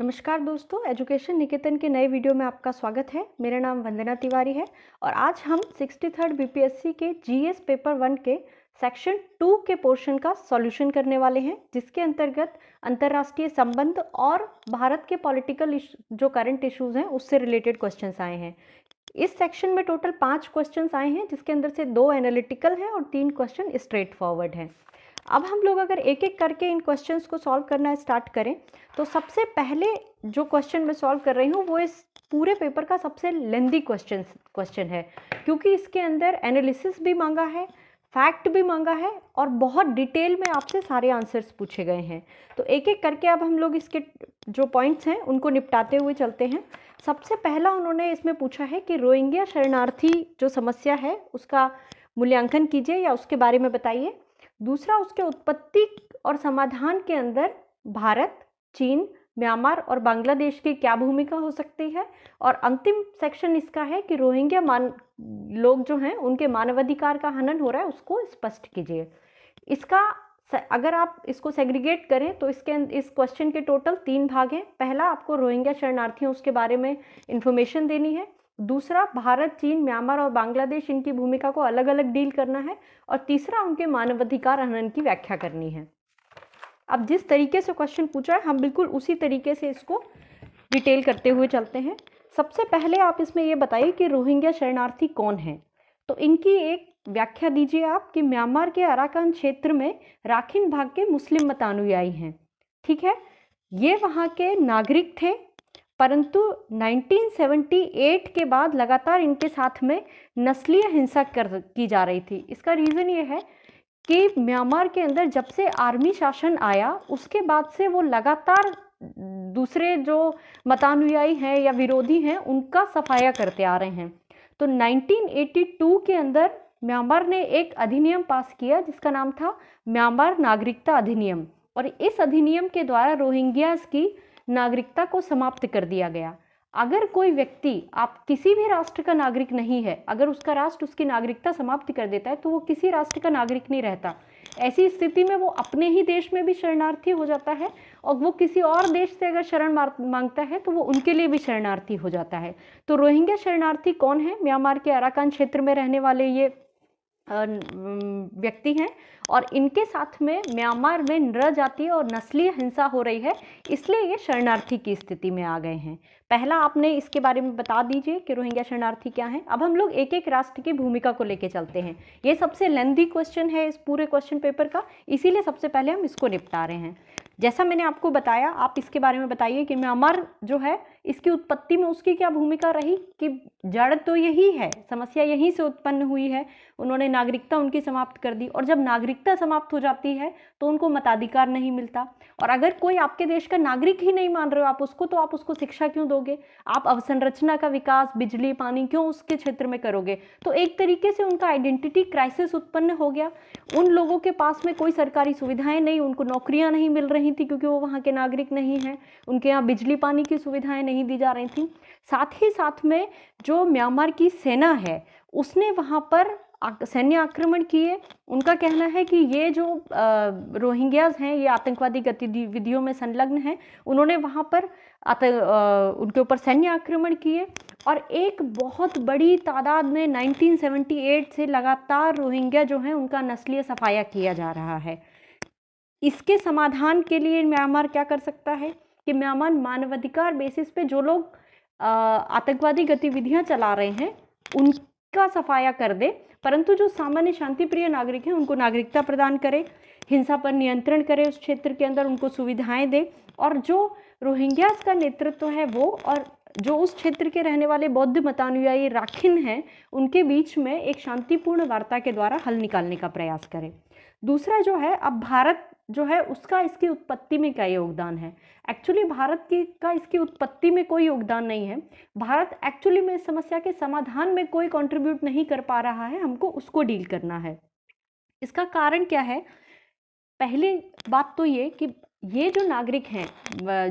नमस्कार दोस्तों एजुकेशन निकेतन के नए वीडियो में आपका स्वागत है मेरा नाम वंदना तिवारी है और आज हम सिक्सटी थर्ड बी के जीएस पेपर वन के सेक्शन टू के पोर्शन का सॉल्यूशन करने वाले हैं जिसके अंतर्गत अंतर्राष्ट्रीय संबंध और भारत के पॉलिटिकल जो करंट इश्यूज हैं उससे रिलेटेड क्वेश्चन आए हैं इस सेक्शन में टोटल पाँच क्वेश्चन आए हैं जिसके अंदर से दो एनालिटिकल हैं और तीन क्वेश्चन स्ट्रेट फॉरवर्ड हैं अब हम लोग अगर एक एक करके इन क्वेश्चंस को सॉल्व करना स्टार्ट करें तो सबसे पहले जो क्वेश्चन मैं सॉल्व कर रही हूँ वो इस पूरे पेपर का सबसे लेंदी क्वेश्चन क्वेश्चन है क्योंकि इसके अंदर एनालिसिस भी मांगा है फैक्ट भी मांगा है और बहुत डिटेल में आपसे सारे आंसर्स पूछे गए हैं तो एक एक करके अब हम लोग इसके जो पॉइंट्स हैं उनको निपटाते हुए चलते हैं सबसे पहला उन्होंने इसमें पूछा है कि रोहिंग्या शरणार्थी जो समस्या है उसका मूल्यांकन कीजिए या उसके बारे में बताइए दूसरा उसके उत्पत्ति और समाधान के अंदर भारत चीन म्यांमार और बांग्लादेश की क्या भूमिका हो सकती है और अंतिम सेक्शन इसका है कि रोहिंग्या मान लोग जो हैं उनके मानवाधिकार का हनन हो रहा है उसको स्पष्ट कीजिए इसका अगर आप इसको सेग्रीगेट करें तो इसके इस क्वेश्चन के टोटल तीन भाग हैं पहला आपको रोहिंग्या शरणार्थियों उसके बारे में इन्फॉर्मेशन देनी है दूसरा भारत चीन म्यांमार और बांग्लादेश इनकी भूमिका को अलग अलग डील करना है और तीसरा उनके मानवाधिकार हनन की व्याख्या करनी है अब जिस तरीके से क्वेश्चन पूछा है हम बिल्कुल उसी तरीके से इसको डिटेल करते हुए चलते हैं सबसे पहले आप इसमें ये बताइए कि रोहिंग्या शरणार्थी कौन है तो इनकी एक व्याख्या दीजिए आप कि म्यांमार के अराकान क्षेत्र में राखिन भाग के मुस्लिम मतानुयायी हैं ठीक है ये वहाँ के नागरिक थे परंतु 1978 के बाद लगातार इनके साथ में नस्लीय हिंसा कर की जा रही थी इसका रीज़न ये है कि म्यांमार के अंदर जब से आर्मी शासन आया उसके बाद से वो लगातार दूसरे जो मतानुयायी हैं या विरोधी हैं उनका सफाया करते आ रहे हैं तो 1982 के अंदर म्यांमार ने एक अधिनियम पास किया जिसका नाम था म्यांमार नागरिकता अधिनियम और इस अधिनियम के द्वारा रोहिंग्यास की नागरिकता को समाप्त कर दिया गया अगर कोई व्यक्ति आप किसी भी राष्ट्र का नागरिक नहीं है अगर उसका राष्ट्र उसकी नागरिकता समाप्त कर देता है तो वो किसी राष्ट्र का नागरिक नहीं रहता ऐसी स्थिति में वो अपने ही देश में भी शरणार्थी हो जाता है और वो किसी और देश से अगर शरण मांगता है तो वो उनके लिए भी शरणार्थी हो जाता है तो रोहिंग्या शरणार्थी कौन है म्यांमार के अराकान क्षेत्र में रहने वाले ये व्यक्ति हैं और इनके साथ में म्यांमार में नृजातीय और नस्लीय हिंसा हो रही है इसलिए ये शरणार्थी की स्थिति में आ गए हैं पहला आपने इसके बारे में बता दीजिए कि रोहिंग्या शरणार्थी क्या हैं अब हम लोग एक एक राष्ट्र की भूमिका को लेके चलते हैं ये सबसे लेंदी क्वेश्चन है इस पूरे क्वेश्चन पेपर का इसीलिए सबसे पहले हम इसको निपटा रहे हैं जैसा मैंने आपको बताया आप इसके बारे में बताइए कि म्यांमार जो है इसकी उत्पत्ति में उसकी क्या भूमिका रही कि जड़ तो यही है समस्या यहीं से उत्पन्न हुई है उन्होंने नागरिकता उनकी समाप्त कर दी और जब नागरिकता समाप्त हो जाती है तो उनको मताधिकार नहीं मिलता और अगर कोई आपके देश का नागरिक ही नहीं मान रहे हो आप उसको तो आप उसको शिक्षा क्यों दोगे आप अवसंरचना का विकास बिजली पानी क्यों उसके क्षेत्र में करोगे तो एक तरीके से उनका आइडेंटिटी क्राइसिस उत्पन्न हो गया उन लोगों के पास में कोई सरकारी सुविधाएं नहीं उनको नौकरियां नहीं मिल रही थी क्योंकि वो वहाँ के नागरिक नहीं हैं उनके यहाँ बिजली पानी की सुविधाएं नहीं नहीं दी जा रही थी साथ ही साथ में जो म्यांमार की सेना है उसने वहाँ पर सैन्य आक्रमण किए उनका कहना है कि ये जो रोहिंग्याज हैं ये आतंकवादी गतिविधियों में संलग्न हैं उन्होंने वहाँ पर आतंक उनके ऊपर सैन्य आक्रमण किए और एक बहुत बड़ी तादाद में 1978 से लगातार रोहिंग्या जो हैं उनका नस्लीय सफाया किया जा रहा है इसके समाधान के लिए म्यांमार क्या कर सकता है कि म्यांमार मानवाधिकार बेसिस पे जो लोग आतंकवादी गतिविधियां चला रहे हैं उनका सफाया कर दे परंतु जो सामान्य शांतिप्रिय नागरिक हैं उनको नागरिकता प्रदान करे हिंसा पर नियंत्रण करे उस क्षेत्र के अंदर उनको सुविधाएं दे और जो रोहिंग्यास का नेतृत्व है वो और जो उस क्षेत्र के रहने वाले बौद्ध मतानुयायी राखिन हैं उनके बीच में एक शांतिपूर्ण वार्ता के द्वारा हल निकालने का प्रयास करें दूसरा जो है अब भारत जो है उसका इसकी उत्पत्ति में क्या योगदान है एक्चुअली भारत की का इसकी उत्पत्ति में कोई योगदान नहीं है भारत एक्चुअली में इस समस्या के समाधान में कोई कंट्रीब्यूट नहीं कर पा रहा है हमको उसको डील करना है इसका कारण क्या है पहली बात तो ये कि ये जो नागरिक हैं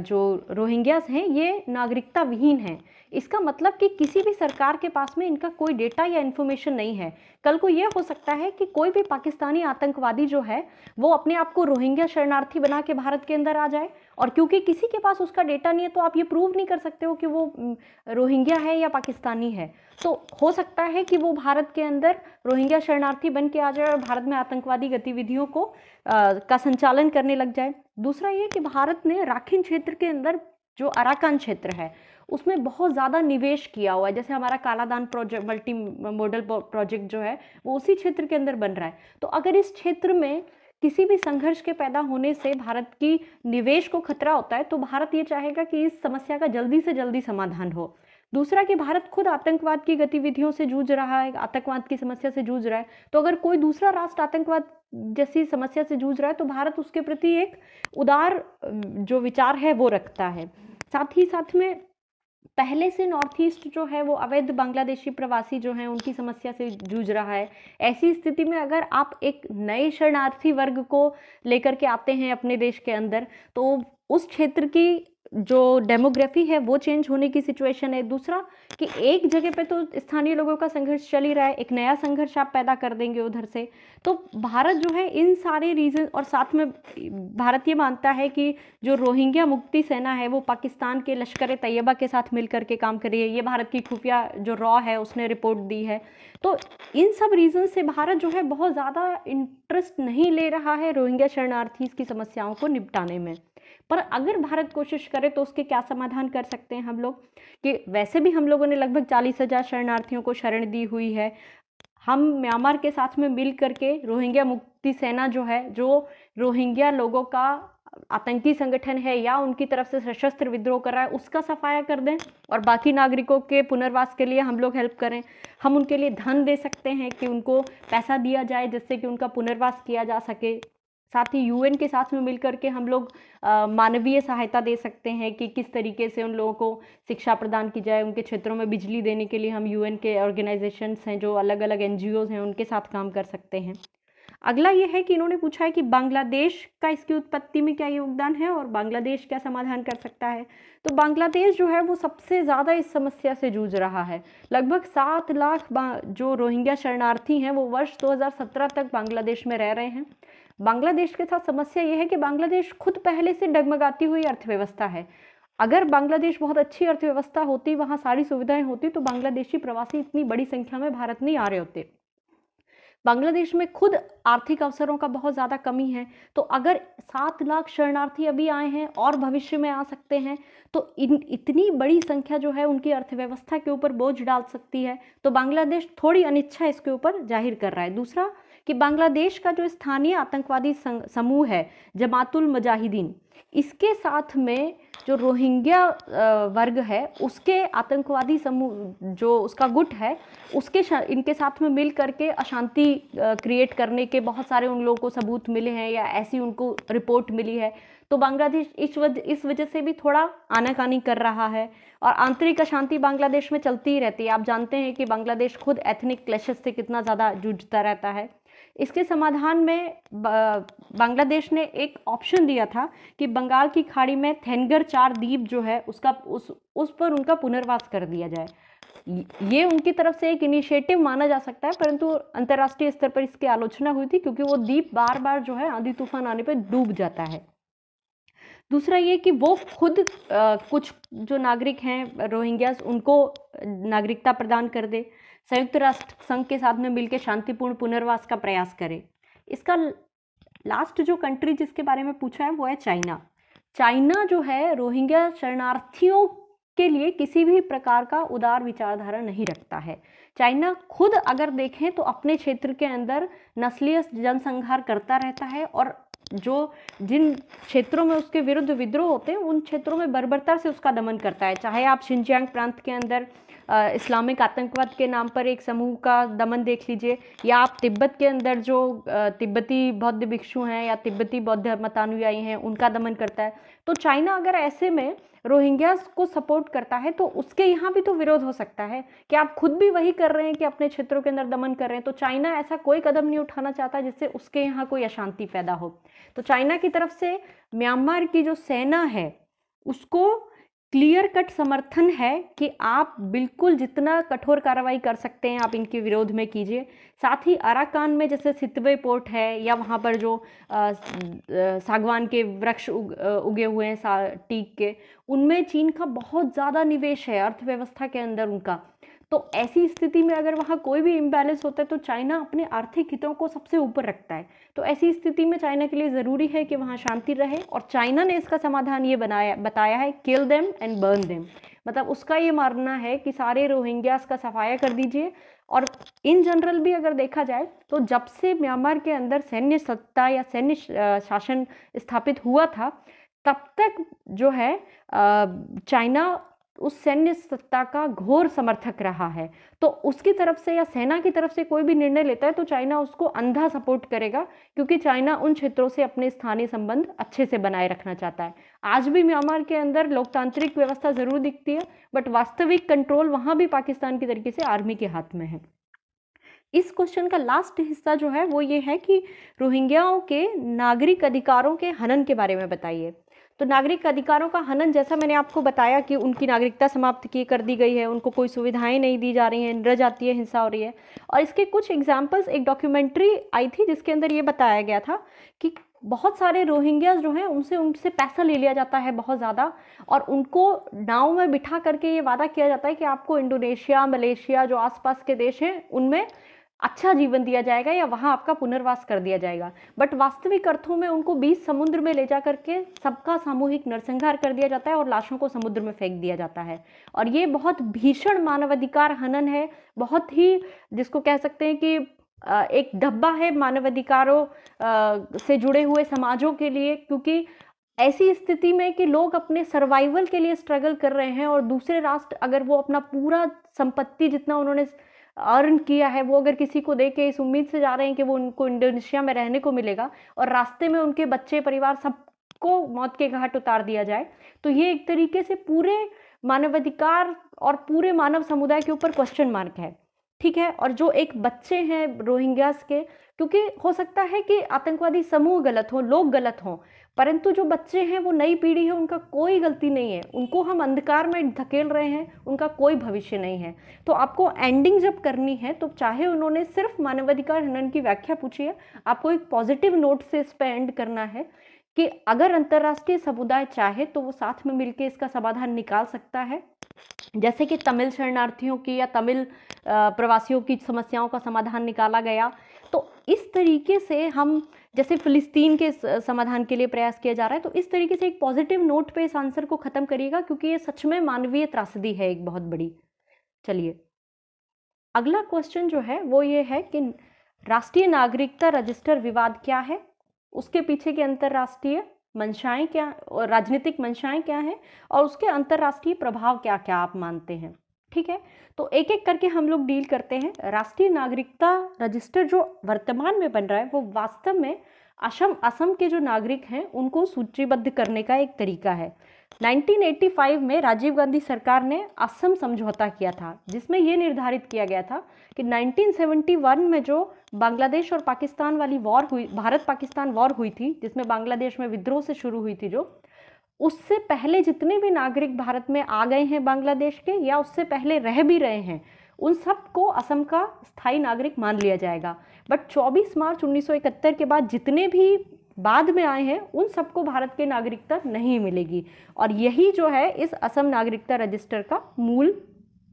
जो रोहिंग्यास हैं ये नागरिकता विहीन हैं इसका मतलब कि किसी भी सरकार के पास में इनका कोई डेटा या इन्फॉर्मेशन नहीं है कल को यह हो सकता है कि कोई भी पाकिस्तानी आतंकवादी जो है वो अपने आप को रोहिंग्या शरणार्थी बना के भारत के अंदर आ जाए और क्योंकि किसी के पास उसका डेटा नहीं है तो आप ये प्रूव नहीं कर सकते हो कि वो रोहिंग्या है या पाकिस्तानी है तो हो सकता है कि वो भारत के अंदर रोहिंग्या शरणार्थी बन के आ जाए और भारत में आतंकवादी गतिविधियों को आ, का संचालन करने लग जाए दूसरा ये कि भारत ने राखिन क्षेत्र के अंदर जो अराकान क्षेत्र है उसमें बहुत ज़्यादा निवेश किया हुआ है जैसे हमारा Kaladan project multi modal project जो है वो उसी क्षेत्र के अंदर बन रहा है तो अगर इस क्षेत्र में किसी भी संघर्ष के पैदा होने से भारत की निवेश को खतरा होता है तो भारत ये चाहेगा कि इस समस्या का जल्दी से जल्दी समाधान हो दूसरा कि भारत खुद आतंकवाद की गतिविधियों से जूझ रहा है आतंकवाद की समस्या से जूझ रहा है तो अगर कोई दूसरा राष्ट्र आतंकवाद जैसी समस्या से जूझ रहा है तो भारत उसके प्रति एक उदार जो विचार है वो रखता है साथ ही साथ में पहले से नॉर्थ ईस्ट जो है वो अवैध बांग्लादेशी प्रवासी जो हैं उनकी समस्या से जूझ रहा है ऐसी स्थिति में अगर आप एक नए शरणार्थी वर्ग को लेकर के आते हैं अपने देश के अंदर तो उस क्षेत्र की जो डेमोग्राफी है वो चेंज होने की सिचुएशन है दूसरा कि एक जगह पे तो स्थानीय लोगों का संघर्ष चल ही रहा है एक नया संघर्ष आप पैदा कर देंगे उधर से तो भारत जो है इन सारे रीज़न और साथ में भारत ये मानता है कि जो रोहिंग्या मुक्ति सेना है वो पाकिस्तान के लश्कर तैयबा के साथ मिल के काम कर रही है ये भारत की खुफिया जो रॉ है उसने रिपोर्ट दी है तो इन सब रीज़न से भारत जो है बहुत ज़्यादा इंटरेस्ट नहीं ले रहा है रोहिंग्या शरणार्थी की समस्याओं को निपटाने में पर अगर भारत कोशिश करे तो उसके क्या समाधान कर सकते हैं हम लोग कि वैसे भी हम लोगों ने लगभग चालीस हज़ार शरणार्थियों को शरण दी हुई है हम म्यांमार के साथ में मिल करके रोहिंग्या मुक्ति सेना जो है जो रोहिंग्या लोगों का आतंकी संगठन है या उनकी तरफ से सशस्त्र विद्रोह कर रहा है उसका सफाया कर दें और बाकी नागरिकों के पुनर्वास के लिए हम लोग हेल्प करें हम उनके लिए धन दे सकते हैं कि उनको पैसा दिया जाए जिससे कि उनका पुनर्वास किया जा सके साथ ही यूएन के साथ में मिल करके हम लोग मानवीय सहायता दे सकते हैं कि किस तरीके से उन लोगों को शिक्षा प्रदान की जाए उनके क्षेत्रों में बिजली देने के लिए हम यूएन के ऑर्गेनाइजेशंस हैं जो अलग अलग एन हैं उनके साथ काम कर सकते हैं अगला ये है कि इन्होंने पूछा है कि बांग्लादेश का इसकी उत्पत्ति में क्या योगदान है और बांग्लादेश क्या समाधान कर सकता है तो बांग्लादेश जो है वो सबसे ज़्यादा इस समस्या से जूझ रहा है लगभग सात लाख जो रोहिंग्या शरणार्थी हैं वो वर्ष 2017 तक बांग्लादेश में रह रहे हैं बांग्लादेश के साथ समस्या ये है कि बांग्लादेश खुद पहले से डगमगाती हुई अर्थव्यवस्था है अगर बांग्लादेश बहुत अच्छी अर्थव्यवस्था होती वहाँ सारी सुविधाएं होती तो बांग्लादेशी प्रवासी इतनी बड़ी संख्या में भारत नहीं आ रहे होते बांग्लादेश में खुद आर्थिक अवसरों का बहुत ज़्यादा कमी है तो अगर सात लाख शरणार्थी अभी आए हैं और भविष्य में आ सकते हैं तो इन इतनी बड़ी संख्या जो है उनकी अर्थव्यवस्था के ऊपर बोझ डाल सकती है तो बांग्लादेश थोड़ी अनिच्छा इसके ऊपर जाहिर कर रहा है दूसरा कि बांग्लादेश का जो स्थानीय आतंकवादी समूह है जमातुल मुजाहिदीन इसके साथ में जो रोहिंग्या वर्ग है उसके आतंकवादी समूह जो उसका गुट है उसके इनके साथ में मिल करके अशांति क्रिएट करने के बहुत सारे उन लोगों को सबूत मिले हैं या ऐसी उनको रिपोर्ट मिली है तो बांग्लादेश इस वजह इस वजह से भी थोड़ा आनाकानी कर रहा है और आंतरिक अशांति बांग्लादेश में चलती ही रहती है आप जानते हैं कि बांग्लादेश खुद एथनिक क्लैशेस से कितना ज़्यादा जूझता रहता है इसके समाधान में बांग्लादेश ने एक ऑप्शन दिया था कि बंगाल की खाड़ी में थेनगर चार द्वीप जो है उसका उस उस पर उनका पुनर्वास कर दिया जाए ये उनकी तरफ से एक इनिशिएटिव माना जा सकता है परंतु अंतर्राष्ट्रीय स्तर पर इसकी आलोचना हुई थी क्योंकि वो द्वीप बार बार जो है आंधी तूफान आने पर डूब जाता है दूसरा ये कि वो खुद आ, कुछ जो नागरिक हैं रोहिंग्यास उनको नागरिकता प्रदान कर दे संयुक्त राष्ट्र संघ के साथ में मिलकर शांतिपूर्ण पुनर्वास का प्रयास करे इसका लास्ट जो कंट्री जिसके बारे में पूछा है वो है चाइना चाइना जो है रोहिंग्या शरणार्थियों के लिए किसी भी प्रकार का उदार विचारधारा नहीं रखता है चाइना खुद अगर देखें तो अपने क्षेत्र के अंदर नस्लीय जनसंहार करता रहता है और जो जिन क्षेत्रों में उसके विरुद्ध विद्रोह होते हैं उन क्षेत्रों में बर्बरता से उसका दमन करता है चाहे आप शिंजियांग प्रांत के अंदर इस्लामिक आतंकवाद के नाम पर एक समूह का दमन देख लीजिए या आप तिब्बत के अंदर जो तिब्बती बौद्ध भिक्षु हैं या तिब्बती बौद्ध मतानुयायी हैं उनका दमन करता है तो चाइना अगर ऐसे में रोहिंग्यास को सपोर्ट करता है तो उसके यहाँ भी तो विरोध हो सकता है कि आप खुद भी वही कर रहे हैं कि अपने क्षेत्रों के अंदर दमन कर रहे हैं तो चाइना ऐसा कोई कदम नहीं उठाना चाहता जिससे उसके यहाँ कोई अशांति पैदा हो तो चाइना की तरफ से म्यांमार की जो सेना है उसको क्लियर कट समर्थन है कि आप बिल्कुल जितना कठोर कार्रवाई कर सकते हैं आप इनके विरोध में कीजिए साथ ही अराकान में जैसे सितवे पोर्ट है या वहाँ पर जो सागवान के वृक्ष उग, उगे हुए हैं टीक के उनमें चीन का बहुत ज़्यादा निवेश है अर्थव्यवस्था के अंदर उनका तो ऐसी स्थिति में अगर वहाँ कोई भी इम्बैलेंस होता है तो चाइना अपने आर्थिक हितों को सबसे ऊपर रखता है तो ऐसी स्थिति में चाइना के लिए ज़रूरी है कि वहाँ शांति रहे और चाइना ने इसका समाधान ये बनाया बताया है kill them and burn them मतलब उसका ये मानना है कि सारे रोहिंग्यास का सफाया कर दीजिए और इन जनरल भी अगर देखा जाए तो जब से म्यांमार के अंदर सैन्य सत्ता या सैन्य शासन स्थापित हुआ था तब तक जो है चाइना उस सैन्य सत्ता का घोर समर्थक रहा है तो उसकी तरफ से या सेना की तरफ से कोई भी निर्णय लेता है तो चाइना उसको अंधा सपोर्ट करेगा क्योंकि चाइना उन क्षेत्रों से अपने स्थानीय संबंध अच्छे से बनाए रखना चाहता है आज भी म्यांमार के अंदर लोकतांत्रिक व्यवस्था ज़रूर दिखती है बट वास्तविक कंट्रोल वहां भी पाकिस्तान की तरीके से आर्मी के हाथ में है इस क्वेश्चन का लास्ट हिस्सा जो है वो ये है कि रोहिंग्याओं के नागरिक अधिकारों के हनन के बारे में बताइए तो नागरिक अधिकारों का हनन जैसा मैंने आपको बताया कि उनकी नागरिकता समाप्त की कर दी गई है उनको कोई सुविधाएं नहीं दी जा रही हैं निर जाती है हिंसा हो रही है और इसके कुछ एग्जाम्पल्स एक डॉक्यूमेंट्री आई थी जिसके अंदर ये बताया गया था कि बहुत सारे रोहिंग्याज जो हैं उनसे उनसे पैसा ले लिया जाता है बहुत ज़्यादा और उनको नाव में बिठा करके ये वादा किया जाता है कि आपको इंडोनेशिया मलेशिया जो आसपास के देश हैं उनमें अच्छा जीवन दिया जाएगा या वहाँ आपका पुनर्वास कर दिया जाएगा बट वास्तविक अर्थों में उनको बीच समुद्र में ले जा करके सबका सामूहिक नरसंहार कर दिया जाता है और लाशों को समुद्र में फेंक दिया जाता है और ये बहुत भीषण मानवाधिकार हनन है बहुत ही जिसको कह सकते हैं कि एक धब्बा है मानवाधिकारों से जुड़े हुए समाजों के लिए क्योंकि ऐसी स्थिति में कि लोग अपने सर्वाइवल के लिए स्ट्रगल कर रहे हैं और दूसरे राष्ट्र अगर वो अपना पूरा संपत्ति जितना उन्होंने अर्न किया है वो अगर किसी को देख के इस उम्मीद से जा रहे हैं कि वो उनको इंडोनेशिया में रहने को मिलेगा और रास्ते में उनके बच्चे परिवार सबको मौत के घाट उतार दिया जाए तो ये एक तरीके से पूरे मानवाधिकार और पूरे मानव समुदाय के ऊपर क्वेश्चन मार्क है ठीक है और जो एक बच्चे हैं रोहिंग्यास के क्योंकि हो सकता है कि आतंकवादी समूह गलत हो लोग गलत हों परंतु जो बच्चे हैं वो नई पीढ़ी है उनका कोई गलती नहीं है उनको हम अंधकार में धकेल रहे हैं उनका कोई भविष्य नहीं है तो आपको एंडिंग जब करनी है तो चाहे उन्होंने सिर्फ मानवाधिकार हनन की व्याख्या पूछी है आपको एक पॉजिटिव नोट से इस पर एंड करना है कि अगर अंतर्राष्ट्रीय समुदाय चाहे तो वो साथ में मिलकर इसका समाधान निकाल सकता है जैसे कि तमिल शरणार्थियों की या तमिल प्रवासियों की समस्याओं का समाधान निकाला गया तो इस तरीके से हम जैसे फ़िलिस्तीन के समाधान के लिए प्रयास किया जा रहा है तो इस तरीके से एक पॉजिटिव नोट पे इस आंसर को ख़त्म करिएगा क्योंकि ये सच में मानवीय त्रासदी है एक बहुत बड़ी चलिए अगला क्वेश्चन जो है वो ये है कि राष्ट्रीय नागरिकता रजिस्टर विवाद क्या है उसके पीछे की अंतर्राष्ट्रीय मंशाएं क्या राजनीतिक मंशाएं क्या हैं और उसके अंतर्राष्ट्रीय प्रभाव क्या क्या आप मानते हैं ठीक है तो एक एक करके हम लोग डील करते हैं राष्ट्रीय नागरिकता रजिस्टर जो वर्तमान में बन रहा है वो वास्तव में असम असम के जो नागरिक हैं उनको सूचीबद्ध करने का एक तरीका है 1985 में राजीव गांधी सरकार ने असम समझौता किया था जिसमें यह निर्धारित किया गया था कि 1971 में जो बांग्लादेश और पाकिस्तान वाली वॉर हुई भारत पाकिस्तान वॉर हुई थी जिसमें बांग्लादेश में विद्रोह से शुरू हुई थी जो उससे पहले जितने भी नागरिक भारत में आ गए हैं बांग्लादेश के या उससे पहले रह भी रहे हैं उन सब को असम का स्थायी नागरिक मान लिया जाएगा बट 24 मार्च 1971 के बाद जितने भी बाद में आए हैं उन सबको भारत के नागरिकता नहीं मिलेगी और यही जो है इस असम नागरिकता रजिस्टर का मूल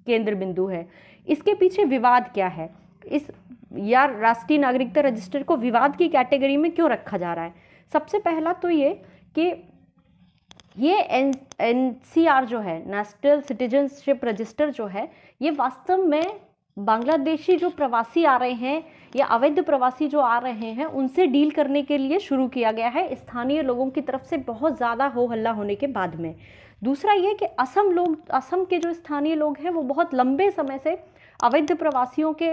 केंद्र बिंदु है इसके पीछे विवाद क्या है इस या राष्ट्रीय नागरिकता रजिस्टर को विवाद की कैटेगरी में क्यों रखा जा रहा है सबसे पहला तो ये कि ये एन एन सी आर जो है नेशनल सिटीजनशिप रजिस्टर जो है ये वास्तव में बांग्लादेशी जो प्रवासी आ रहे हैं या अवैध प्रवासी जो आ रहे हैं उनसे डील करने के लिए शुरू किया गया है स्थानीय लोगों की तरफ से बहुत ज़्यादा हो हल्ला होने के बाद में दूसरा ये कि असम लोग असम के जो स्थानीय लोग हैं वो बहुत लंबे समय से अवैध प्रवासियों के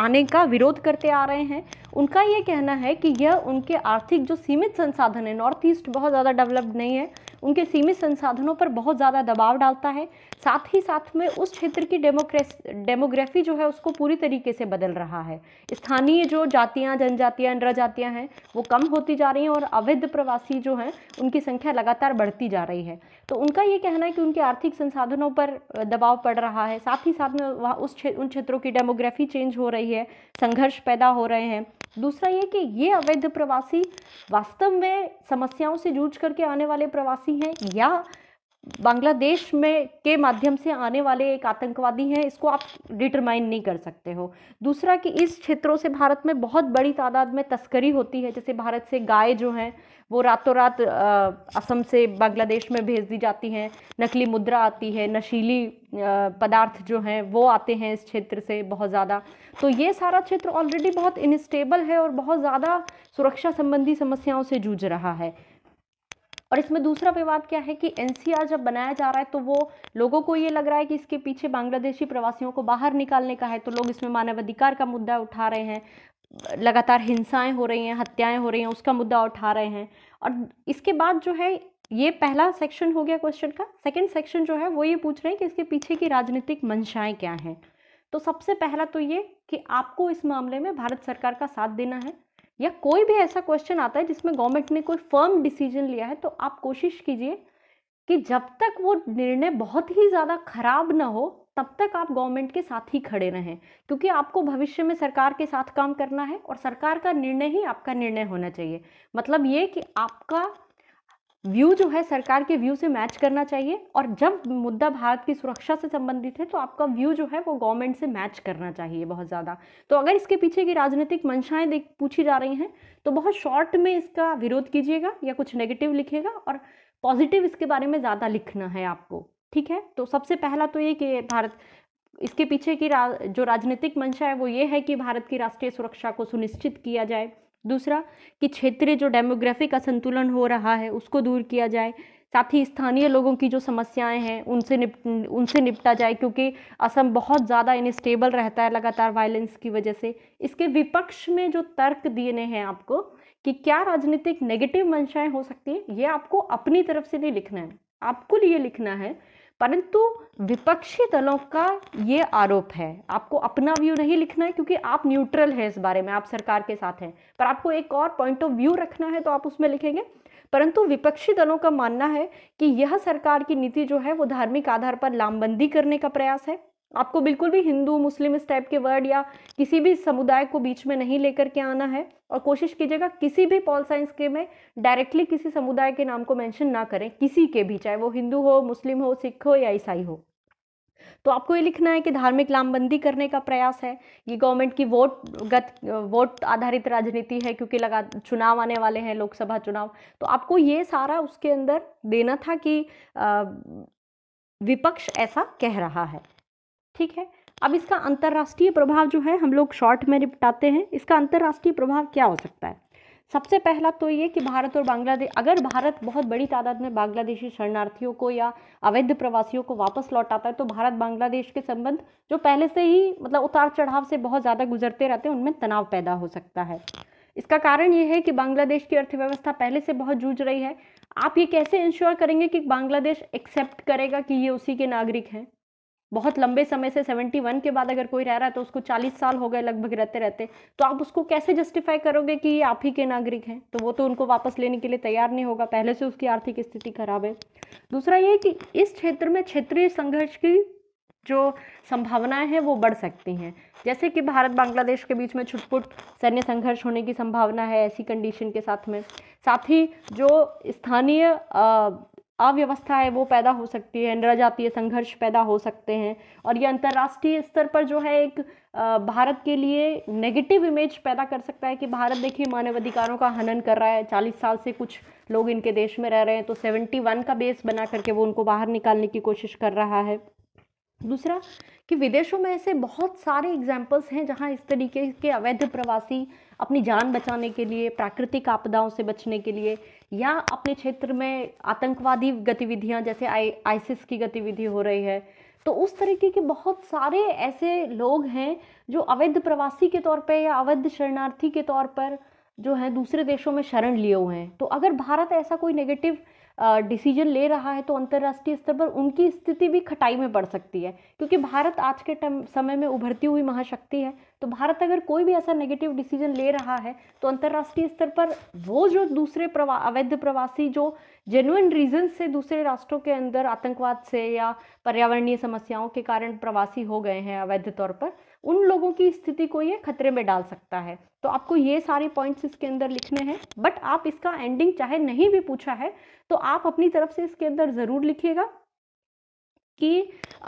आने का विरोध करते आ रहे हैं उनका ये कहना है कि यह उनके आर्थिक जो सीमित संसाधन है नॉर्थ ईस्ट बहुत ज़्यादा डेवलप्ड नहीं है उनके सीमित संसाधनों पर बहुत ज़्यादा दबाव डालता है साथ ही साथ में उस क्षेत्र की डेमोक्रेस डेमोग्राफी जो है उसको पूरी तरीके से बदल रहा है स्थानीय जो जातियाँ जनजातियाँ नृजातियाँ हैं वो कम होती जा रही हैं और अवैध प्रवासी जो हैं उनकी संख्या लगातार बढ़ती जा रही है तो उनका ये कहना है कि उनके आर्थिक संसाधनों पर दबाव पड़ रहा है साथ ही साथ में वहाँ उस छे, उन क्षेत्रों की डेमोग्राफी चेंज हो रही है संघर्ष पैदा हो रहे हैं दूसरा ये कि ये अवैध प्रवासी वास्तव में समस्याओं से जूझ करके आने वाले प्रवासी आदिवासी हैं या बांग्लादेश में के माध्यम से आने वाले एक आतंकवादी हैं इसको आप डिटरमाइन नहीं कर सकते हो दूसरा कि इस क्षेत्रों से भारत में बहुत बड़ी तादाद में तस्करी होती है जैसे भारत से गाय जो हैं वो रातों रात असम से बांग्लादेश में भेज दी जाती हैं नकली मुद्रा आती है नशीली पदार्थ जो हैं वो आते हैं इस क्षेत्र से बहुत ज़्यादा तो ये सारा क्षेत्र ऑलरेडी बहुत इनस्टेबल है और बहुत ज़्यादा सुरक्षा संबंधी समस्याओं से जूझ रहा है और इसमें दूसरा विवाद क्या है कि एनसीआर जब बनाया जा रहा है तो वो लोगों को ये लग रहा है कि इसके पीछे बांग्लादेशी प्रवासियों को बाहर निकालने का है तो लोग इसमें मानवाधिकार का मुद्दा उठा रहे हैं लगातार हिंसाएं हो रही हैं हत्याएं हो रही हैं उसका मुद्दा उठा रहे हैं और इसके बाद जो है ये पहला सेक्शन हो गया क्वेश्चन का सेकंड सेक्शन जो है वो ये पूछ रहे हैं कि इसके पीछे की राजनीतिक मंशाएं क्या हैं तो सबसे पहला तो ये कि आपको इस मामले में भारत सरकार का साथ देना है या कोई भी ऐसा क्वेश्चन आता है जिसमें गवर्नमेंट ने कोई फर्म डिसीजन लिया है तो आप कोशिश कीजिए कि जब तक वो निर्णय बहुत ही ज़्यादा खराब ना हो तब तक आप गवर्नमेंट के साथ ही खड़े रहें क्योंकि आपको भविष्य में सरकार के साथ काम करना है और सरकार का निर्णय ही आपका निर्णय होना चाहिए मतलब ये कि आपका व्यू जो है सरकार के व्यू से मैच करना चाहिए और जब मुद्दा भारत की सुरक्षा से संबंधित है तो आपका व्यू जो है वो गवर्नमेंट से मैच करना चाहिए बहुत ज़्यादा तो अगर इसके पीछे की राजनीतिक मंशाएं देख पूछी जा रही हैं तो बहुत शॉर्ट में इसका विरोध कीजिएगा या कुछ नेगेटिव लिखेगा और पॉजिटिव इसके बारे में ज़्यादा लिखना है आपको ठीक है तो सबसे पहला तो ये कि भारत इसके पीछे की रा, जो राजनीतिक मंशा है वो ये है कि भारत की राष्ट्रीय सुरक्षा को सुनिश्चित किया जाए दूसरा कि क्षेत्रीय जो डेमोग्राफिक असंतुलन हो रहा है उसको दूर किया जाए साथ ही स्थानीय लोगों की जो समस्याएं हैं उनसे निप उनसे निपटा जाए क्योंकि असम बहुत ज़्यादा इनस्टेबल रहता है लगातार वायलेंस की वजह से इसके विपक्ष में जो तर्क देने हैं आपको कि क्या राजनीतिक नेगेटिव मंशाएं हो सकती हैं ये आपको अपनी तरफ से नहीं लिखना है आपको लिए लिखना है परंतु विपक्षी दलों का ये आरोप है आपको अपना व्यू नहीं लिखना है क्योंकि आप न्यूट्रल हैं इस बारे में आप सरकार के साथ हैं पर आपको एक और पॉइंट ऑफ व्यू रखना है तो आप उसमें लिखेंगे परंतु विपक्षी दलों का मानना है कि यह सरकार की नीति जो है वो धार्मिक आधार पर लामबंदी करने का प्रयास है आपको बिल्कुल भी हिंदू मुस्लिम इस टाइप के वर्ड या किसी भी समुदाय को बीच में नहीं लेकर के आना है और कोशिश कीजिएगा किसी भी पॉल साइंस के में डायरेक्टली किसी समुदाय के नाम को मेंशन ना करें किसी के भी चाहे वो हिंदू हो मुस्लिम हो सिख हो या ईसाई हो तो आपको ये लिखना है कि धार्मिक लामबंदी करने का प्रयास है ये गवर्नमेंट की वोट गत वोट आधारित राजनीति है क्योंकि लगा चुनाव आने वाले हैं लोकसभा चुनाव तो आपको ये सारा उसके अंदर देना था कि आ, विपक्ष ऐसा कह रहा है ठीक है अब इसका अंतर्राष्ट्रीय प्रभाव जो है हम लोग शॉर्ट में निपटाते हैं इसका अंतर्राष्ट्रीय प्रभाव क्या हो सकता है सबसे पहला तो ये कि भारत और बांग्लादेश अगर भारत बहुत बड़ी तादाद में बांग्लादेशी शरणार्थियों को या अवैध प्रवासियों को वापस लौटाता है तो भारत बांग्लादेश के संबंध जो पहले से ही मतलब उतार चढ़ाव से बहुत ज़्यादा गुजरते रहते हैं उनमें तनाव पैदा हो सकता है इसका कारण ये है कि बांग्लादेश की अर्थव्यवस्था पहले से बहुत जूझ रही है आप ये कैसे इंश्योर करेंगे कि बांग्लादेश एक्सेप्ट करेगा कि ये उसी के नागरिक हैं बहुत लंबे समय से 71 के बाद अगर कोई रह रहा है तो उसको 40 साल हो गए लगभग रहते रहते तो आप उसको कैसे जस्टिफाई करोगे कि ये आप ही के नागरिक हैं तो वो तो उनको वापस लेने के लिए तैयार नहीं होगा पहले से उसकी आर्थिक स्थिति खराब है दूसरा ये कि इस क्षेत्र में क्षेत्रीय संघर्ष की जो संभावनाएं हैं वो बढ़ सकती हैं जैसे कि भारत बांग्लादेश के बीच में छुटपुट सैन्य संघर्ष होने की संभावना है ऐसी कंडीशन के साथ में साथ ही जो स्थानीय अव्यवस्था है वो पैदा हो सकती है नरजातीय संघर्ष पैदा हो सकते हैं और ये अंतर्राष्ट्रीय स्तर पर जो है एक भारत के लिए नेगेटिव इमेज पैदा कर सकता है कि भारत देखिए मानवाधिकारों का हनन कर रहा है चालीस साल से कुछ लोग इनके देश में रह रहे हैं तो सेवेंटी वन का बेस बना करके वो उनको बाहर निकालने की कोशिश कर रहा है दूसरा कि विदेशों में ऐसे बहुत सारे एग्जाम्पल्स हैं जहाँ इस तरीके के अवैध प्रवासी अपनी जान बचाने के लिए प्राकृतिक आपदाओं से बचने के लिए या अपने क्षेत्र में आतंकवादी गतिविधियां जैसे आई आइसिस की गतिविधि हो रही है तो उस तरीके के बहुत सारे ऐसे लोग हैं जो अवैध प्रवासी के तौर पर या अवैध शरणार्थी के तौर पर जो है दूसरे देशों में शरण लिए हुए हैं तो अगर भारत ऐसा कोई नेगेटिव डिसीजन ले रहा है तो अंतर्राष्ट्रीय स्तर पर उनकी स्थिति भी खटाई में पड़ सकती है क्योंकि भारत आज के समय में उभरती हुई महाशक्ति है तो भारत अगर कोई भी ऐसा नेगेटिव डिसीजन ले रहा है तो अंतर्राष्ट्रीय स्तर पर वो जो दूसरे प्रवा अवैध प्रवासी जो जेन्युन रीज़न से दूसरे राष्ट्रों के अंदर आतंकवाद से या पर्यावरणीय समस्याओं के कारण प्रवासी हो गए हैं अवैध तौर पर उन लोगों की स्थिति को ये खतरे में डाल सकता है तो आपको ये सारे पॉइंट्स इसके अंदर लिखने हैं बट आप इसका एंडिंग चाहे नहीं भी पूछा है तो आप अपनी तरफ से इसके अंदर ज़रूर लिखिएगा कि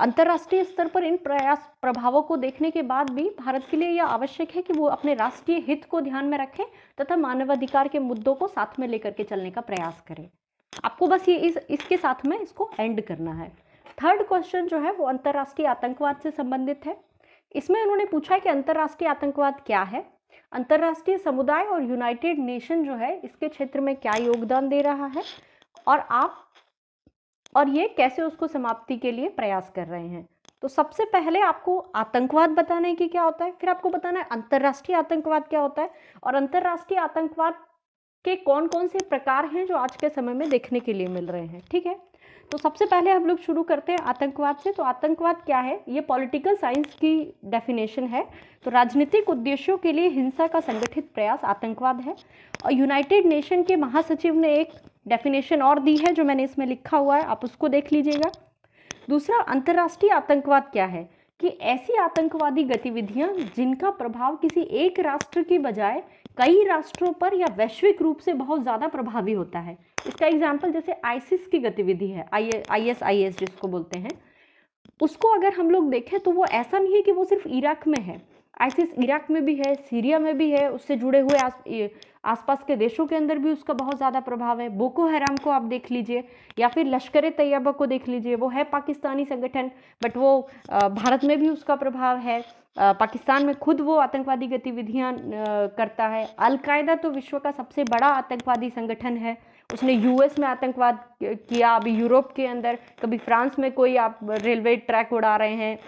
अंतर्राष्ट्रीय स्तर पर इन प्रयास प्रभावों को देखने के बाद भी भारत के लिए यह आवश्यक है कि वो अपने राष्ट्रीय हित को ध्यान में रखें तथा मानवाधिकार के मुद्दों को साथ में लेकर के चलने का प्रयास करें आपको बस ये इस इसके साथ में इसको एंड करना है थर्ड क्वेश्चन जो है वो अंतर्राष्ट्रीय आतंकवाद से संबंधित है इसमें उन्होंने पूछा है कि अंतर्राष्ट्रीय आतंकवाद क्या है अंतर्राष्ट्रीय समुदाय और यूनाइटेड नेशन जो है इसके क्षेत्र में क्या योगदान दे रहा है और आप और ये कैसे उसको समाप्ति के लिए प्रयास कर रहे हैं तो सबसे पहले आपको आतंकवाद बताना है कि क्या होता है फिर आपको बताना है अंतर्राष्ट्रीय आतंकवाद क्या होता है और अंतर्राष्ट्रीय आतंकवाद के कौन कौन से प्रकार हैं जो आज के समय में देखने के लिए मिल रहे हैं ठीक है तो सबसे पहले हम लोग शुरू करते हैं आतंकवाद से तो आतंकवाद क्या है ये पॉलिटिकल साइंस की डेफिनेशन है तो राजनीतिक उद्देश्यों के लिए हिंसा का संगठित प्रयास आतंकवाद है और यूनाइटेड नेशन के महासचिव ने एक डेफिनेशन और दी है जो मैंने इसमें लिखा हुआ है आप उसको देख लीजिएगा दूसरा अंतर्राष्ट्रीय आतंकवाद क्या है कि ऐसी आतंकवादी गतिविधियां जिनका प्रभाव किसी एक राष्ट्र की बजाय कई राष्ट्रों पर या वैश्विक रूप से बहुत ज़्यादा प्रभावी होता है इसका एग्जाम्पल जैसे आइसिस की गतिविधि है आई एस आई एस जिसको बोलते हैं उसको अगर हम लोग देखें तो वो ऐसा नहीं है कि वो सिर्फ इराक में है आइसिस इराक में भी है सीरिया में भी है उससे जुड़े हुए आस आसपास के देशों के अंदर भी उसका बहुत ज़्यादा प्रभाव है बोको हराम को आप देख लीजिए या फिर लश्कर तैयबा को देख लीजिए वो है पाकिस्तानी संगठन बट वो भारत में भी उसका प्रभाव है पाकिस्तान में खुद वो आतंकवादी गतिविधियाँ करता है अलकायदा तो विश्व का सबसे बड़ा आतंकवादी संगठन है उसने यूएस में आतंकवाद किया अभी यूरोप के अंदर कभी फ्रांस में कोई आप रेलवे ट्रैक उड़ा रहे हैं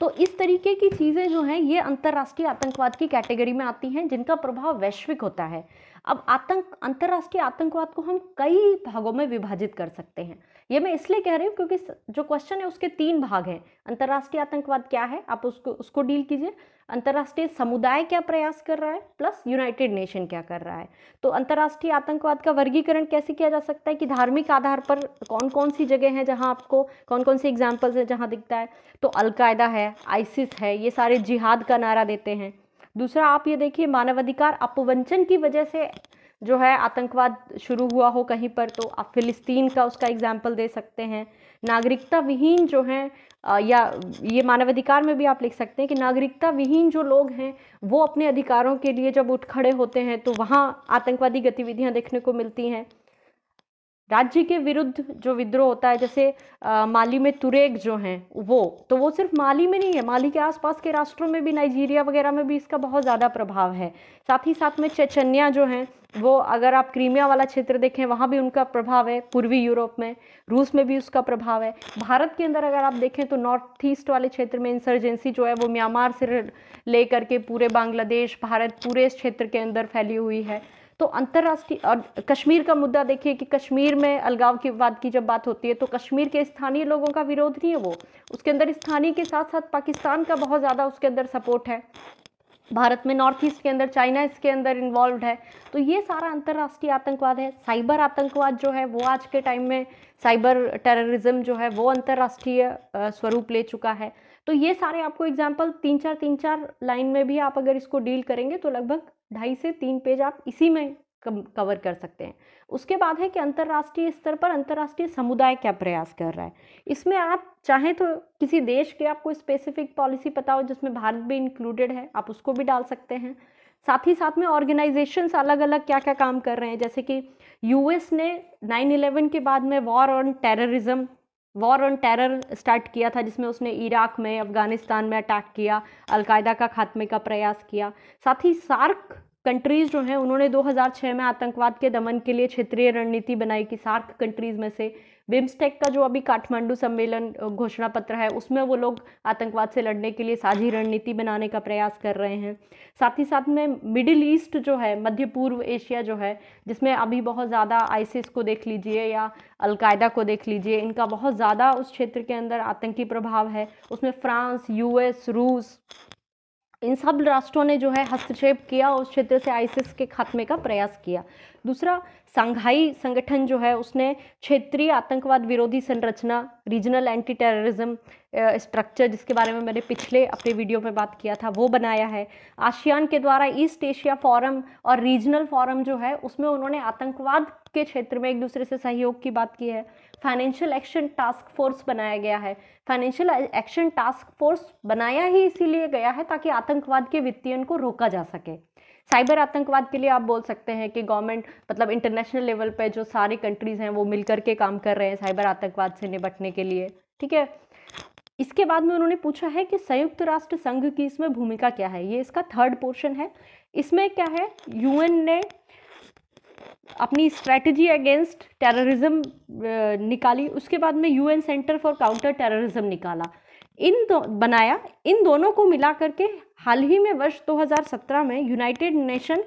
तो इस तरीके की चीज़ें जो हैं ये अंतर्राष्ट्रीय आतंकवाद की कैटेगरी में आती हैं जिनका प्रभाव वैश्विक होता है अब आतंक अंतर्राष्ट्रीय आतंकवाद को हम कई भागों में विभाजित कर सकते हैं ये मैं इसलिए कह रही हूँ क्योंकि जो क्वेश्चन है उसके तीन भाग हैं अंतर्राष्ट्रीय आतंकवाद क्या है आप उसको उसको डील कीजिए अंतर्राष्ट्रीय समुदाय क्या प्रयास कर रहा है प्लस यूनाइटेड नेशन क्या कर रहा है तो अंतर्राष्ट्रीय आतंकवाद का वर्गीकरण कैसे किया जा सकता है कि धार्मिक आधार पर कौन कौन सी जगह हैं जहां आपको कौन कौन सी एग्जांपल्स हैं जहां दिखता है तो अलकायदा है आइसिस है ये सारे जिहाद का नारा देते हैं दूसरा आप ये देखिए मानवाधिकार अपवंचन की वजह से जो है आतंकवाद शुरू हुआ हो कहीं पर तो आप फिलिस्तीन का उसका एग्जाम्पल दे सकते हैं नागरिकता विहीन जो हैं या ये मानवाधिकार में भी आप लिख सकते हैं कि नागरिकता विहीन जो लोग हैं वो अपने अधिकारों के लिए जब उठ खड़े होते हैं तो वहाँ आतंकवादी गतिविधियाँ देखने को मिलती हैं राज्य के विरुद्ध जो विद्रोह होता है जैसे आ, माली में तुरेग जो हैं वो तो वो सिर्फ माली में नहीं है माली के आसपास के राष्ट्रों में भी नाइजीरिया वगैरह में भी इसका बहुत ज़्यादा प्रभाव है साथ ही साथ में चेचन्या जो हैं वो अगर आप क्रीमिया वाला क्षेत्र देखें वहाँ भी उनका प्रभाव है पूर्वी यूरोप में रूस में भी उसका प्रभाव है भारत के अंदर अगर आप देखें तो नॉर्थ ईस्ट वाले क्षेत्र में इंसर्जेंसी जो है वो म्यांमार से ले करके पूरे बांग्लादेश भारत पूरे इस क्षेत्र के अंदर फैली हुई है तो अंतर्राष्ट्रीय और कश्मीर का मुद्दा देखिए कि कश्मीर में अलगाव की बात की जब बात होती है तो कश्मीर के स्थानीय लोगों का विरोध नहीं है वो उसके अंदर स्थानीय के साथ साथ पाकिस्तान का बहुत ज़्यादा उसके अंदर सपोर्ट है भारत में नॉर्थ ईस्ट के अंदर चाइना इसके अंदर इन्वॉल्व है तो ये सारा अंतर्राष्ट्रीय आतंकवाद है साइबर आतंकवाद जो है वो आज के टाइम में साइबर टेररिज्म जो है वो अंतर्राष्ट्रीय स्वरूप ले चुका है तो ये सारे आपको एग्जाम्पल तीन चार तीन चार लाइन में भी आप अगर इसको डील करेंगे तो लगभग ढाई से तीन पेज आप इसी में कवर कर सकते हैं उसके बाद है कि अंतर्राष्ट्रीय स्तर पर अंतर्राष्ट्रीय समुदाय क्या प्रयास कर रहा है इसमें आप चाहें तो किसी देश के आपको स्पेसिफिक पॉलिसी पता हो जिसमें भारत भी इंक्लूडेड है आप उसको भी डाल सकते हैं साथ ही साथ में ऑर्गेनाइजेशंस अलग अलग क्या क्या काम कर रहे हैं जैसे कि यूएस ने 9/11 के बाद में war on terrorism war on terror start किया था जिसमें उसने इराक में अफ़गानिस्तान में अटैक किया अलकायदा का खात्मे का प्रयास किया साथ ही सार्क कंट्रीज़ जो हैं उन्होंने 2006 में आतंकवाद के दमन के लिए क्षेत्रीय रणनीति बनाई कि सार्क कंट्रीज़ में से बिम्स्टेक का जो अभी काठमांडू सम्मेलन घोषणा पत्र है उसमें वो लोग आतंकवाद से लड़ने के लिए साझी रणनीति बनाने का प्रयास कर रहे हैं साथ ही साथ में मिडिल ईस्ट जो है मध्य पूर्व एशिया जो है जिसमें अभी बहुत ज़्यादा आइसिस को देख लीजिए या अलकायदा को देख लीजिए इनका बहुत ज़्यादा उस क्षेत्र के अंदर आतंकी प्रभाव है उसमें फ्रांस यूएस रूस इन सब राष्ट्रों ने जो है हस्तक्षेप किया और उस क्षेत्र से आइसिस के खात्मे का प्रयास किया दूसरा सांघाई संगठन जो है उसने क्षेत्रीय आतंकवाद विरोधी संरचना रीजनल एंटी टेररिज्म स्ट्रक्चर जिसके बारे में मैंने पिछले अपने वीडियो में बात किया था वो बनाया है आशियान के द्वारा ईस्ट एशिया फोरम और रीजनल फोरम जो है उसमें उन्होंने आतंकवाद के क्षेत्र में एक दूसरे से सहयोग की बात की है फाइनेंशियल एक्शन टास्क फोर्स बनाया गया है फाइनेंशियल एक्शन टास्क फोर्स बनाया ही इसीलिए गया है ताकि आतंकवाद के वित्तीयन को रोका जा सके साइबर आतंकवाद के लिए आप बोल सकते हैं कि गवर्नमेंट मतलब इंटरनेशनल लेवल पर जो सारे कंट्रीज़ हैं वो मिल के काम कर रहे हैं साइबर आतंकवाद से निपटने के लिए ठीक है इसके बाद में उन्होंने पूछा है कि संयुक्त राष्ट्र संघ की इसमें भूमिका क्या है ये इसका थर्ड पोर्शन है इसमें क्या है यूएन ने अपनी स्ट्रैटेजी अगेंस्ट टेररिज्म निकाली उसके बाद में UN centre for counter terrorism निकाला इन दो बनाया इन दोनों को मिला करके हाल ही में वर्ष 2017 में United Nation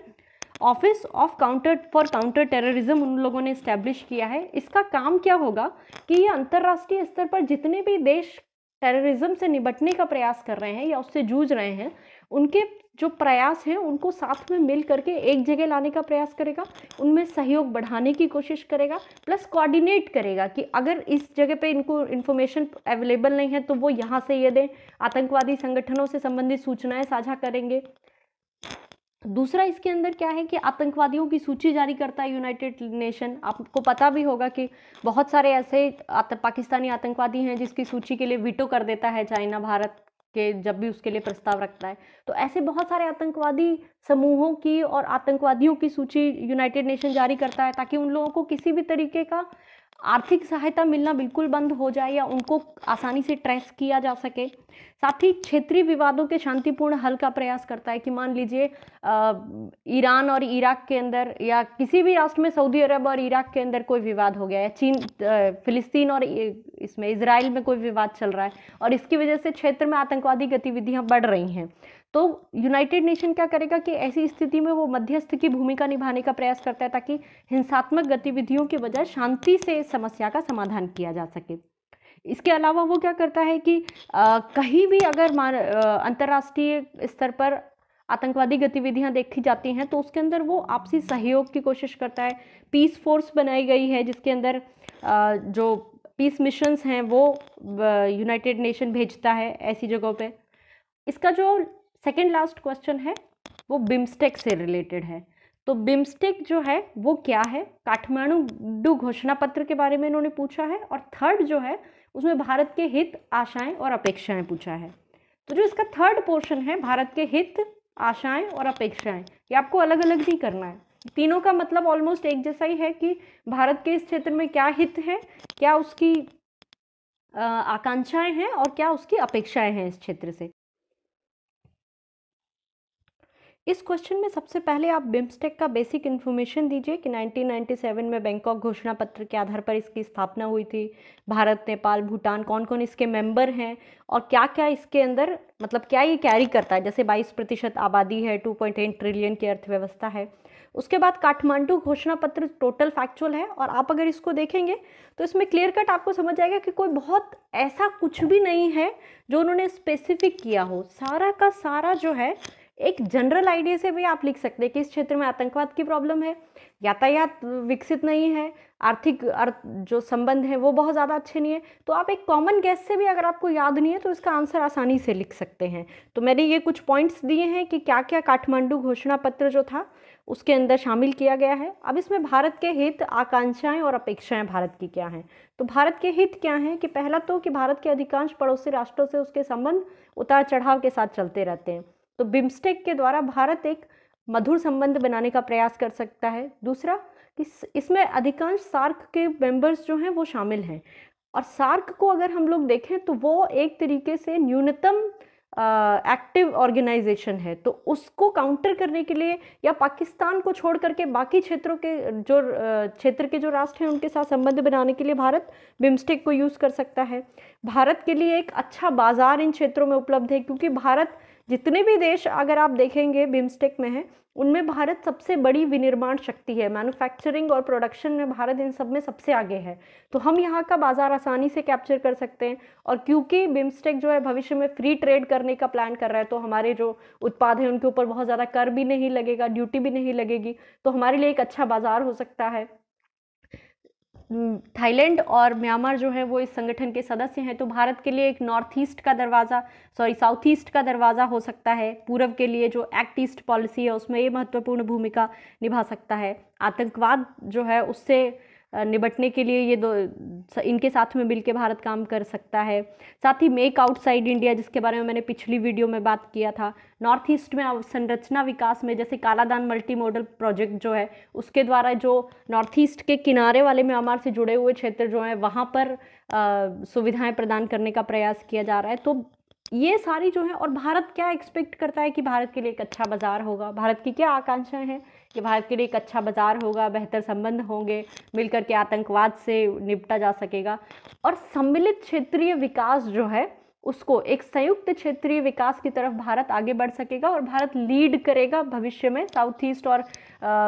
office of counter for counter terrorism उन लोगों ने इस्टेब्लिश किया है इसका काम क्या होगा कि ये अंतर्राष्ट्रीय स्तर पर जितने भी देश टेररिज्म से निपटने का प्रयास कर रहे हैं या उससे जूझ रहे हैं उनके जो प्रयास हैं उनको साथ में मिल करके एक जगह लाने का प्रयास करेगा उनमें सहयोग बढ़ाने की कोशिश करेगा प्लस कोऑर्डिनेट करेगा कि अगर इस जगह पे इनको इन्फॉर्मेशन अवेलेबल नहीं है तो वो यहाँ से ये दें आतंकवादी संगठनों से संबंधित सूचनाएं साझा करेंगे दूसरा इसके अंदर क्या है कि आतंकवादियों की सूची जारी करता है यूनाइटेड नेशन आपको पता भी होगा कि बहुत सारे ऐसे आत, पाकिस्तानी आतंकवादी हैं जिसकी सूची के लिए वीटो कर देता है चाइना भारत के जब भी उसके लिए प्रस्ताव रखता है तो ऐसे बहुत सारे आतंकवादी समूहों की और आतंकवादियों की सूची यूनाइटेड नेशन जारी करता है ताकि उन लोगों को किसी भी तरीके का आर्थिक सहायता मिलना बिल्कुल बंद हो जाए या उनको आसानी से ट्रेस किया जा सके साथ ही क्षेत्रीय विवादों के शांतिपूर्ण हल का प्रयास करता है कि मान लीजिए ईरान और इराक के अंदर या किसी भी राष्ट्र में सऊदी अरब और इराक के अंदर कोई विवाद हो गया या चीन फिलिस्तीन और इसमें इसराइल में कोई विवाद चल रहा है और इसकी वजह से क्षेत्र में आतंकवादी गतिविधियाँ बढ़ रही हैं तो यूनाइटेड नेशन क्या करेगा कि ऐसी स्थिति में वो मध्यस्थ की भूमिका निभाने का प्रयास करता है ताकि हिंसात्मक गतिविधियों के बजाय शांति से समस्या का समाधान किया जा सके इसके अलावा वो क्या करता है कि आ, कहीं भी अगर अंतर्राष्ट्रीय स्तर पर आतंकवादी गतिविधियां देखी जाती हैं तो उसके अंदर वो आपसी सहयोग की कोशिश करता है पीस फोर्स बनाई गई है जिसके अंदर आ, जो पीस मिशंस हैं वो यूनाइटेड नेशन भेजता है ऐसी जगहों पे इसका जो सेकेंड लास्ट क्वेश्चन है वो बिम्स्टेक से रिलेटेड है तो बिम्स्टेक जो है वो क्या है काठमांडू घोषणा पत्र के बारे में इन्होंने पूछा है और थर्ड जो है उसमें भारत के हित आशाएं और अपेक्षाएं पूछा है तो जो इसका थर्ड पोर्शन है भारत के हित आशाएं और अपेक्षाएं ये आपको अलग अलग नहीं करना है तीनों का मतलब ऑलमोस्ट एक जैसा ही है कि भारत के इस क्षेत्र में क्या हित है क्या उसकी आकांक्षाएं हैं और क्या उसकी अपेक्षाएं हैं इस क्षेत्र से इस क्वेश्चन में सबसे पहले आप बिम्स्टेक का बेसिक इन्फॉर्मेशन दीजिए कि 1997 में बैंकॉक घोषणा पत्र के आधार पर इसकी स्थापना हुई थी भारत नेपाल भूटान कौन कौन इसके मेंबर हैं और क्या क्या इसके अंदर मतलब क्या ये कैरी करता है जैसे 22 प्रतिशत आबादी है 2.8 ट्रिलियन की अर्थव्यवस्था है उसके बाद काठमांडू घोषणा पत्र टोटल फैक्चुअल है और आप अगर इसको देखेंगे तो इसमें क्लियर कट आपको समझ आएगा कि कोई बहुत ऐसा कुछ भी नहीं है जो उन्होंने स्पेसिफिक किया हो सारा का सारा जो है एक जनरल आइडिया से भी आप लिख सकते हैं कि इस क्षेत्र में आतंकवाद की प्रॉब्लम है यातायात विकसित नहीं है आर्थिक अर्थ जो संबंध है वो बहुत ज़्यादा अच्छे नहीं है तो आप एक कॉमन गैस से भी अगर आपको याद नहीं है तो इसका आंसर आसानी से लिख सकते हैं तो मैंने ये कुछ पॉइंट्स दिए हैं कि क्या क्या काठमांडू घोषणा पत्र जो था उसके अंदर शामिल किया गया है अब इसमें भारत के हित आकांक्षाएं और अपेक्षाएं भारत की क्या हैं तो भारत के हित क्या हैं कि पहला तो कि भारत के अधिकांश पड़ोसी राष्ट्रों से उसके संबंध उतार चढ़ाव के साथ चलते रहते हैं तो बिम्स्टेक के द्वारा भारत एक मधुर संबंध बनाने का प्रयास कर सकता है दूसरा कि इसमें अधिकांश सार्क के मेंबर्स जो हैं वो शामिल हैं और सार्क को अगर हम लोग देखें तो वो एक तरीके से न्यूनतम एक्टिव ऑर्गेनाइजेशन है तो उसको काउंटर करने के लिए या पाकिस्तान को छोड़ करके बाकी क्षेत्रों के जो क्षेत्र के जो राष्ट्र हैं उनके साथ संबंध बनाने के लिए भारत बिम्स्टेक को यूज़ कर सकता है भारत के लिए एक अच्छा बाज़ार इन क्षेत्रों में उपलब्ध है क्योंकि भारत जितने भी देश अगर आप देखेंगे बिम्स्टेक में हैं उनमें भारत सबसे बड़ी विनिर्माण शक्ति है मैन्युफैक्चरिंग और प्रोडक्शन में भारत इन सब में सबसे आगे है तो हम यहाँ का बाज़ार आसानी से कैप्चर कर सकते हैं और क्योंकि बिम्स्टेक जो है भविष्य में फ्री ट्रेड करने का प्लान कर रहा है तो हमारे जो उत्पाद हैं उनके ऊपर बहुत ज़्यादा कर भी नहीं लगेगा ड्यूटी भी नहीं लगेगी तो हमारे लिए एक अच्छा बाज़ार हो सकता है थाईलैंड और म्यांमार जो है वो इस संगठन के सदस्य हैं तो भारत के लिए एक नॉर्थ ईस्ट का दरवाज़ा सॉरी साउथ ईस्ट का दरवाज़ा हो सकता है पूर्व के लिए जो एक्ट ईस्ट पॉलिसी है उसमें ये महत्वपूर्ण भूमिका निभा सकता है आतंकवाद जो है उससे निबटने के लिए ये दो इनके साथ में मिलकर भारत काम कर सकता है साथ ही मेक आउटसाइड इंडिया जिसके बारे में मैंने पिछली वीडियो में बात किया था नॉर्थ ईस्ट में संरचना विकास में जैसे कालादान मल्टी मॉडल प्रोजेक्ट जो है उसके द्वारा जो नॉर्थ ईस्ट के किनारे वाले म्यांमार से जुड़े हुए क्षेत्र जो हैं वहाँ पर सुविधाएँ प्रदान करने का प्रयास किया जा रहा है तो ये सारी जो है और भारत क्या एक्सपेक्ट करता है कि भारत के लिए एक अच्छा बाज़ार होगा भारत की क्या आकांक्षाएं हैं कि भारत के लिए एक अच्छा बाज़ार होगा बेहतर संबंध होंगे मिलकर के आतंकवाद से निपटा जा सकेगा और सम्मिलित क्षेत्रीय विकास जो है उसको एक संयुक्त क्षेत्रीय विकास की तरफ भारत आगे बढ़ सकेगा और भारत लीड करेगा भविष्य में साउथ ईस्ट और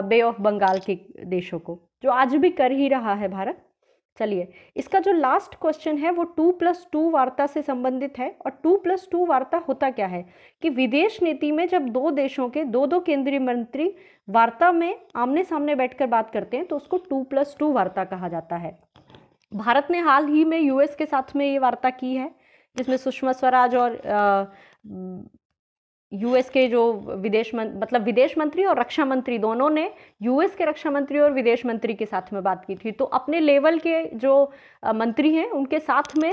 बे ऑफ बंगाल के देशों को जो आज भी कर ही रहा है भारत चलिए इसका जो लास्ट क्वेश्चन है वो टू प्लस टू वार्ता से संबंधित है और टू प्लस टू वार्ता होता क्या है कि विदेश नीति में जब दो देशों के दो दो केंद्रीय मंत्री वार्ता में आमने सामने बैठकर बात करते हैं तो उसको टू प्लस टू वार्ता कहा जाता है भारत ने हाल ही में यूएस के साथ में ये वार्ता की है जिसमें सुषमा स्वराज और यूएस के जो विदेश मंत्री मतलब विदेश मंत्री और रक्षा मंत्री दोनों ने यूएस के रक्षा मंत्री और विदेश मंत्री के साथ में बात की थी तो अपने लेवल के जो मंत्री हैं उनके साथ में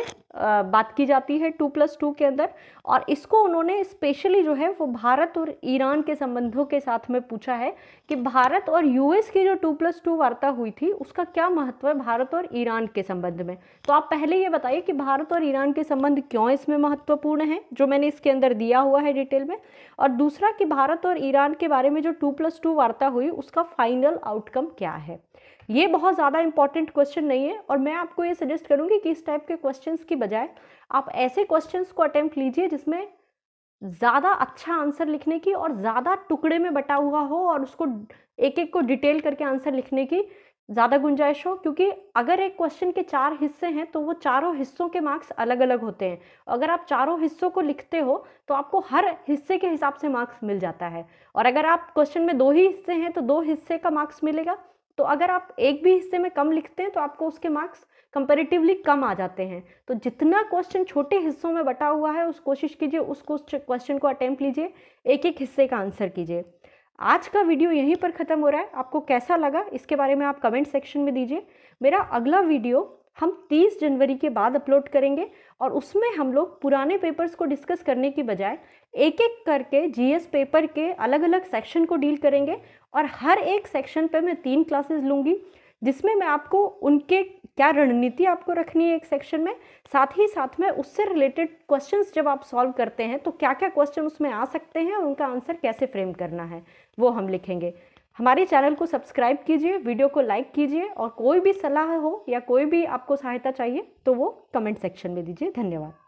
बात की जाती है टू प्लस टू के अंदर और इसको उन्होंने स्पेशली जो है वो भारत और ईरान के संबंधों के साथ में पूछा है कि भारत और यूएस की जो टू प्लस टू वार्ता हुई थी उसका क्या महत्व है भारत और ईरान के संबंध में तो आप पहले ये बताइए कि भारत और ईरान के संबंध क्यों इसमें महत्वपूर्ण है जो मैंने इसके अंदर दिया हुआ है डिटेल में और दूसरा कि भारत और ईरान के बारे में जो टू प्लस टू वार्ता हुई उसका फाइनल आउटकम क्या है ये बहुत ज़्यादा इंपॉर्टेंट क्वेश्चन नहीं है और मैं आपको ये सजेस्ट करूँगी कि इस टाइप के क्वेश्चन की बजाय आप ऐसे क्वेश्चन को अटैम्प्ट लीजिए जिसमें ज़्यादा अच्छा आंसर लिखने की और ज़्यादा टुकड़े में बटा हुआ हो और उसको एक एक को डिटेल करके आंसर लिखने की ज़्यादा गुंजाइश हो क्योंकि अगर एक क्वेश्चन के चार हिस्से हैं तो वो चारों हिस्सों के मार्क्स अलग अलग होते हैं अगर आप चारों हिस्सों को लिखते हो तो आपको हर हिस्से के हिसाब से मार्क्स मिल जाता है और अगर आप क्वेश्चन में दो ही हिस्से हैं तो दो हिस्से का मार्क्स मिलेगा तो अगर आप एक भी हिस्से में कम लिखते हैं तो आपको उसके मार्क्स कंपेरेटिवली कम आ जाते हैं तो जितना क्वेश्चन छोटे हिस्सों में बटा हुआ है उस कोशिश कीजिए उस क्वेश्चन को अटैम्प्ट लीजिए एक एक हिस्से का आंसर कीजिए आज का वीडियो यहीं पर ख़त्म हो रहा है आपको कैसा लगा इसके बारे में आप कमेंट सेक्शन में दीजिए मेरा अगला वीडियो हम 30 जनवरी के बाद अपलोड करेंगे और उसमें हम लोग पुराने पेपर्स को डिस्कस करने की बजाय एक एक करके जीएस पेपर के अलग अलग सेक्शन को डील करेंगे और हर एक सेक्शन पे मैं तीन क्लासेस लूँगी जिसमें मैं आपको उनके क्या रणनीति आपको रखनी है एक सेक्शन में साथ ही साथ में उससे रिलेटेड क्वेश्चंस जब आप सॉल्व करते हैं तो क्या क्या क्वेश्चन उसमें आ सकते हैं और उनका आंसर कैसे फ्रेम करना है वो हम लिखेंगे हमारे चैनल को सब्सक्राइब कीजिए वीडियो को लाइक कीजिए और कोई भी सलाह हो या कोई भी आपको सहायता चाहिए तो वो कमेंट सेक्शन में दीजिए धन्यवाद